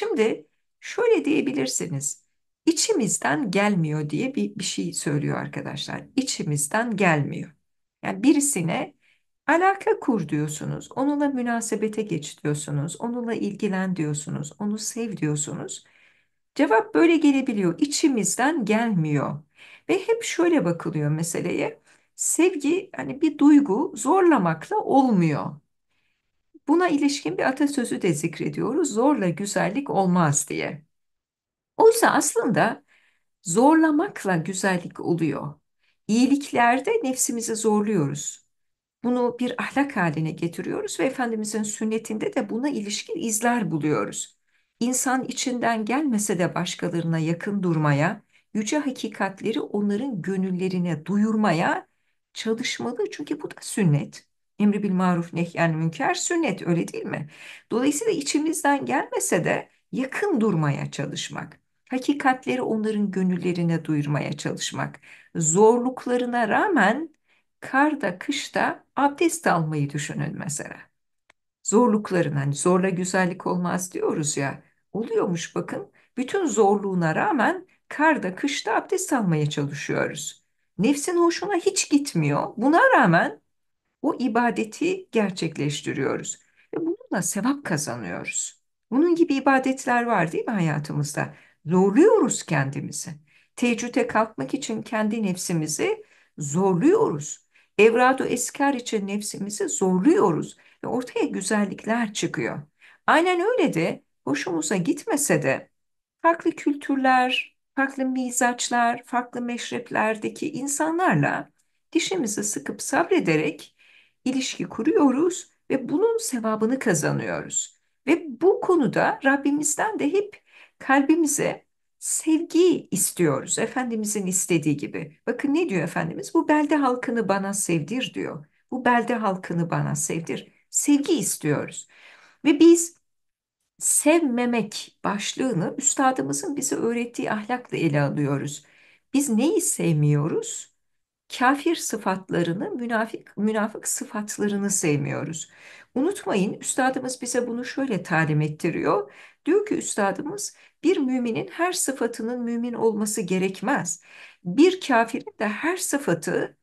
Şimdi şöyle diyebilirsiniz. İçimizden gelmiyor diye bir, bir şey söylüyor arkadaşlar. İçimizden gelmiyor. Yani birisine alaka kur diyorsunuz. Onunla münasebete geç diyorsunuz. Onunla ilgilen diyorsunuz. Onu sev diyorsunuz. Cevap böyle gelebiliyor. İçimizden gelmiyor. Ve hep şöyle bakılıyor meseleye. Sevgi hani bir duygu zorlamakla olmuyor. Buna ilişkin bir atasözü de zikrediyoruz. Zorla güzellik olmaz diye. Oysa aslında zorlamakla güzellik oluyor. İyiliklerde nefsimizi zorluyoruz. Bunu bir ahlak haline getiriyoruz ve Efendimizin sünnetinde de buna ilişkin izler buluyoruz. İnsan içinden gelmese de başkalarına yakın durmaya, yüce hakikatleri onların gönüllerine duyurmaya çalışmalı çünkü bu da sünnet. Emri bil maruf nehyen münker sünnet öyle değil mi? Dolayısıyla içimizden gelmese de yakın durmaya çalışmak. Hakikatleri onların gönüllerine duyurmaya çalışmak. Zorluklarına rağmen karda kışta abdest almayı düşünün mesela. Zorlukların hani zorla güzellik olmaz diyoruz ya. Oluyormuş bakın. Bütün zorluğuna rağmen karda kışta abdest almaya çalışıyoruz. Nefsin hoşuna hiç gitmiyor. Buna rağmen o ibadeti gerçekleştiriyoruz. Ve bununla sevap kazanıyoruz. Bunun gibi ibadetler var değil mi hayatımızda? Zorluyoruz kendimizi. Teheccüde kalkmak için kendi nefsimizi zorluyoruz. Evradu eskar için nefsimizi zorluyoruz. Ve ortaya güzellikler çıkıyor. Aynen öyle de hoşumuza gitmese de farklı kültürler, farklı mizaçlar, farklı meşreplerdeki insanlarla dişimizi sıkıp sabrederek ilişki kuruyoruz ve bunun sevabını kazanıyoruz. Ve bu konuda Rabbimizden de hep kalbimize sevgi istiyoruz. Efendimizin istediği gibi. Bakın ne diyor Efendimiz? Bu belde halkını bana sevdir diyor. Bu belde halkını bana sevdir. Sevgi istiyoruz. Ve biz sevmemek başlığını üstadımızın bize öğrettiği ahlakla ele alıyoruz. Biz neyi sevmiyoruz? kafir sıfatlarını, münafık, münafık sıfatlarını sevmiyoruz. Unutmayın, üstadımız bize bunu şöyle talim ettiriyor. Diyor ki üstadımız, bir müminin her sıfatının mümin olması gerekmez. Bir kafirin de her sıfatı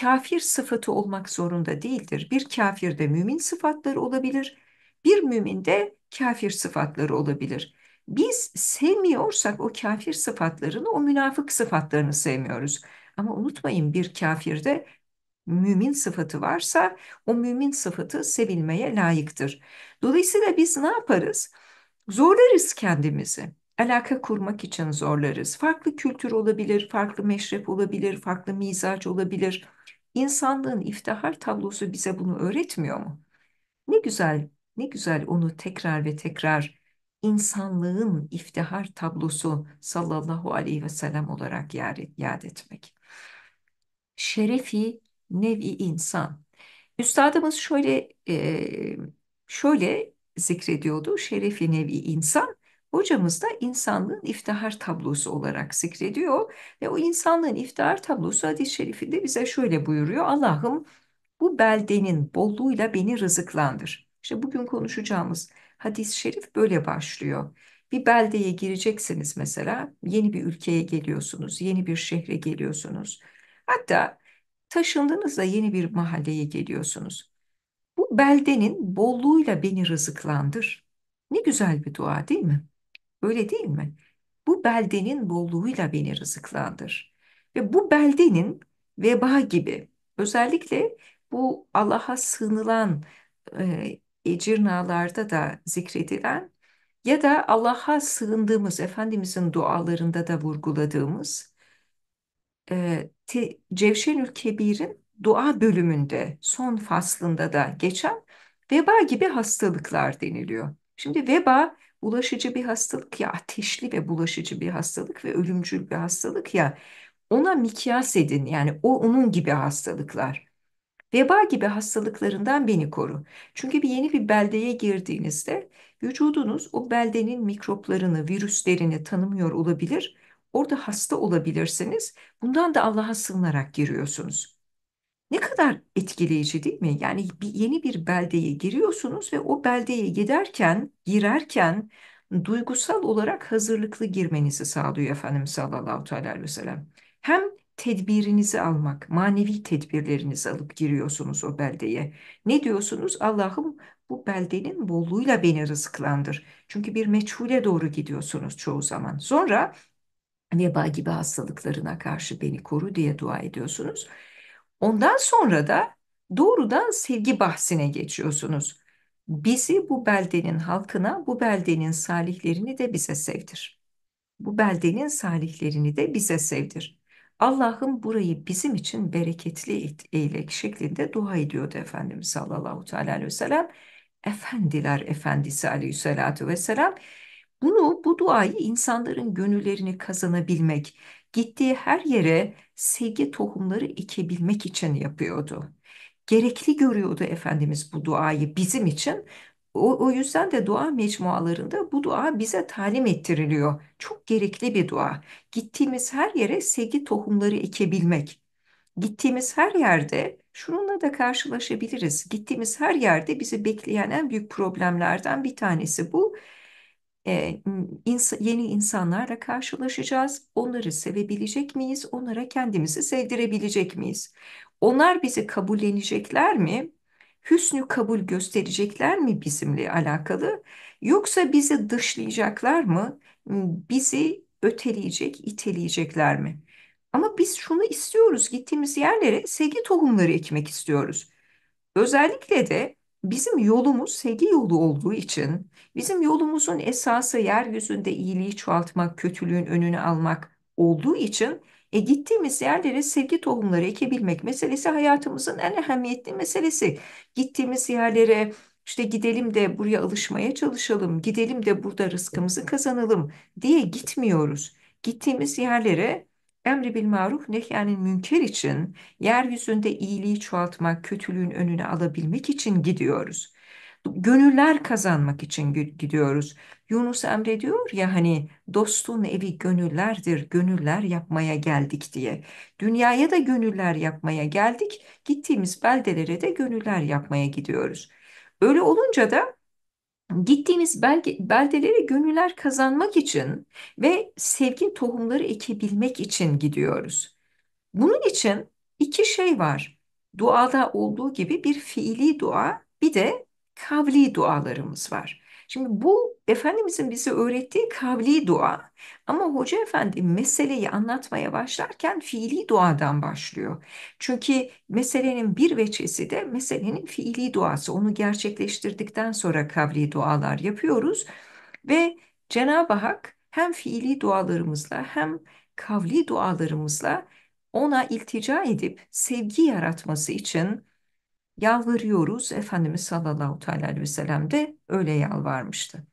kafir sıfatı olmak zorunda değildir. Bir kafir de mümin sıfatları olabilir, bir mümin de kafir sıfatları olabilir. Biz sevmiyorsak o kafir sıfatlarını, o münafık sıfatlarını sevmiyoruz. Ama unutmayın bir kafirde mümin sıfatı varsa o mümin sıfatı sevilmeye layıktır. Dolayısıyla biz ne yaparız? Zorlarız kendimizi. Alaka kurmak için zorlarız. Farklı kültür olabilir, farklı meşrep olabilir, farklı mizaç olabilir. İnsanlığın iftihar tablosu bize bunu öğretmiyor mu? Ne güzel, ne güzel onu tekrar ve tekrar insanlığın iftihar tablosu sallallahu aleyhi ve sellem olarak yad etmek şerefi nevi insan. Üstadımız şöyle e, şöyle zikrediyordu şerefi nevi insan. Hocamız da insanlığın iftihar tablosu olarak zikrediyor ve o insanlığın iftihar tablosu hadis-i şerifinde bize şöyle buyuruyor. Allah'ım bu beldenin bolluğuyla beni rızıklandır. İşte bugün konuşacağımız hadis-i şerif böyle başlıyor. Bir beldeye gireceksiniz mesela, yeni bir ülkeye geliyorsunuz, yeni bir şehre geliyorsunuz. Hatta taşındığınızda yeni bir mahalleye geliyorsunuz. Bu beldenin bolluğuyla beni rızıklandır. Ne güzel bir dua değil mi? Öyle değil mi? Bu beldenin bolluğuyla beni rızıklandır. Ve bu beldenin veba gibi özellikle bu Allah'a sığınılan e, ecirnalarda da zikredilen ya da Allah'a sığındığımız Efendimizin dualarında da vurguladığımız e, Te, Cevşenül Kebir'in dua bölümünde son faslında da geçen veba gibi hastalıklar deniliyor. Şimdi veba bulaşıcı bir hastalık ya ateşli ve bulaşıcı bir hastalık ve ölümcül bir hastalık ya ona mikyas edin yani o onun gibi hastalıklar. Veba gibi hastalıklarından beni koru. Çünkü bir yeni bir beldeye girdiğinizde vücudunuz o beldenin mikroplarını, virüslerini tanımıyor olabilir orada hasta olabilirsiniz. Bundan da Allah'a sığınarak giriyorsunuz. Ne kadar etkileyici değil mi? Yani bir, yeni bir beldeye giriyorsunuz ve o beldeye giderken, girerken duygusal olarak hazırlıklı girmenizi sağlıyor Efendimiz sallallahu aleyhi ve sellem. Hem tedbirinizi almak, manevi tedbirlerinizi alıp giriyorsunuz o beldeye. Ne diyorsunuz? Allah'ım bu beldenin bolluğuyla beni rızıklandır. Çünkü bir meçhule doğru gidiyorsunuz çoğu zaman. Sonra veba gibi hastalıklarına karşı beni koru diye dua ediyorsunuz. Ondan sonra da doğrudan sevgi bahsine geçiyorsunuz. Bizi bu beldenin halkına, bu beldenin salihlerini de bize sevdir. Bu beldenin salihlerini de bize sevdir. Allah'ım burayı bizim için bereketli eyle şeklinde dua ediyordu Efendimiz sallallahu aleyhi ve sellem. Efendiler Efendisi aleyhissalatü vesselam bunu, bu duayı insanların gönüllerini kazanabilmek, gittiği her yere sevgi tohumları ekebilmek için yapıyordu. Gerekli görüyordu Efendimiz bu duayı bizim için. O, o yüzden de dua mecmualarında bu dua bize talim ettiriliyor. Çok gerekli bir dua. Gittiğimiz her yere sevgi tohumları ekebilmek. Gittiğimiz her yerde şununla da karşılaşabiliriz. Gittiğimiz her yerde bizi bekleyen en büyük problemlerden bir tanesi bu e, ins yeni insanlarla karşılaşacağız. Onları sevebilecek miyiz? Onlara kendimizi sevdirebilecek miyiz? Onlar bizi kabullenecekler mi? Hüsnü kabul gösterecekler mi bizimle alakalı? Yoksa bizi dışlayacaklar mı? Bizi öteleyecek, iteleyecekler mi? Ama biz şunu istiyoruz, gittiğimiz yerlere sevgi tohumları ekmek istiyoruz. Özellikle de Bizim yolumuz hedi yolu olduğu için bizim yolumuzun esası yeryüzünde iyiliği çoğaltmak, kötülüğün önünü almak olduğu için e, gittiğimiz yerlere sevgi tohumları ekebilmek meselesi hayatımızın en önemli meselesi. Gittiğimiz yerlere işte gidelim de buraya alışmaya çalışalım, gidelim de burada rızkımızı kazanalım diye gitmiyoruz. Gittiğimiz yerlere emri bil maruf nehyanil münker için yeryüzünde iyiliği çoğaltmak, kötülüğün önüne alabilmek için gidiyoruz. Gönüller kazanmak için gidiyoruz. Yunus Emre diyor ya hani dostun evi gönüllerdir, gönüller yapmaya geldik diye. Dünyaya da gönüller yapmaya geldik, gittiğimiz beldelere de gönüller yapmaya gidiyoruz. Öyle olunca da Gittiğimiz belge, beldelere gönüller kazanmak için ve sevgi tohumları ekebilmek için gidiyoruz. Bunun için iki şey var. Duada olduğu gibi bir fiili dua, bir de kavli dualarımız var. Şimdi bu Efendimizin bize öğrettiği kavli dua ama Hoca Efendi meseleyi anlatmaya başlarken fiili duadan başlıyor. Çünkü meselenin bir veçesi de meselenin fiili duası. Onu gerçekleştirdikten sonra kavli dualar yapıyoruz ve Cenab-ı Hak hem fiili dualarımızla hem kavli dualarımızla ona iltica edip sevgi yaratması için yalvarıyoruz. Efendimiz sallallahu aleyhi ve sellem de öyle yalvarmıştı.